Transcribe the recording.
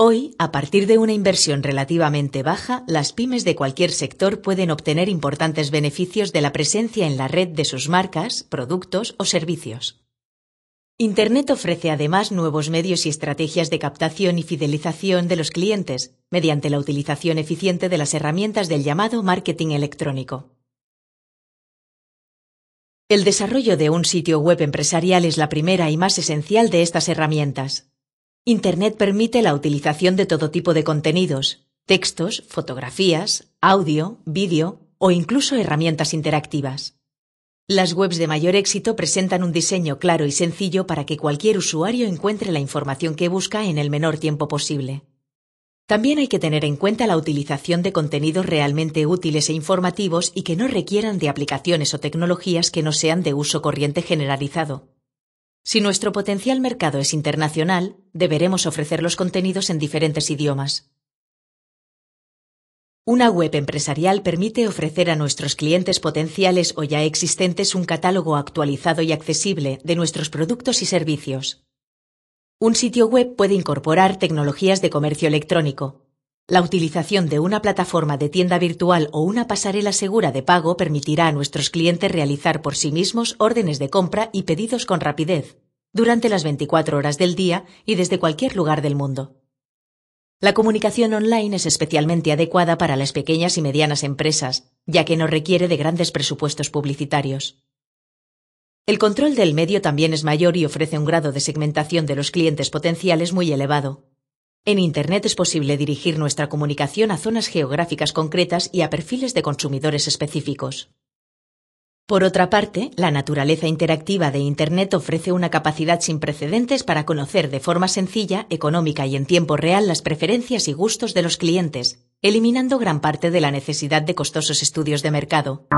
Hoy, a partir de una inversión relativamente baja, las pymes de cualquier sector pueden obtener importantes beneficios de la presencia en la red de sus marcas, productos o servicios. Internet ofrece además nuevos medios y estrategias de captación y fidelización de los clientes mediante la utilización eficiente de las herramientas del llamado marketing electrónico. El desarrollo de un sitio web empresarial es la primera y más esencial de estas herramientas. Internet permite la utilización de todo tipo de contenidos, textos, fotografías, audio, vídeo o incluso herramientas interactivas. Las webs de mayor éxito presentan un diseño claro y sencillo para que cualquier usuario encuentre la información que busca en el menor tiempo posible. También hay que tener en cuenta la utilización de contenidos realmente útiles e informativos y que no requieran de aplicaciones o tecnologías que no sean de uso corriente generalizado. Si nuestro potencial mercado es internacional, deberemos ofrecer los contenidos en diferentes idiomas. Una web empresarial permite ofrecer a nuestros clientes potenciales o ya existentes un catálogo actualizado y accesible de nuestros productos y servicios. Un sitio web puede incorporar tecnologías de comercio electrónico, la utilización de una plataforma de tienda virtual o una pasarela segura de pago permitirá a nuestros clientes realizar por sí mismos órdenes de compra y pedidos con rapidez, durante las 24 horas del día y desde cualquier lugar del mundo. La comunicación online es especialmente adecuada para las pequeñas y medianas empresas, ya que no requiere de grandes presupuestos publicitarios. El control del medio también es mayor y ofrece un grado de segmentación de los clientes potenciales muy elevado. En Internet es posible dirigir nuestra comunicación a zonas geográficas concretas y a perfiles de consumidores específicos. Por otra parte, la naturaleza interactiva de Internet ofrece una capacidad sin precedentes para conocer de forma sencilla, económica y en tiempo real las preferencias y gustos de los clientes, eliminando gran parte de la necesidad de costosos estudios de mercado.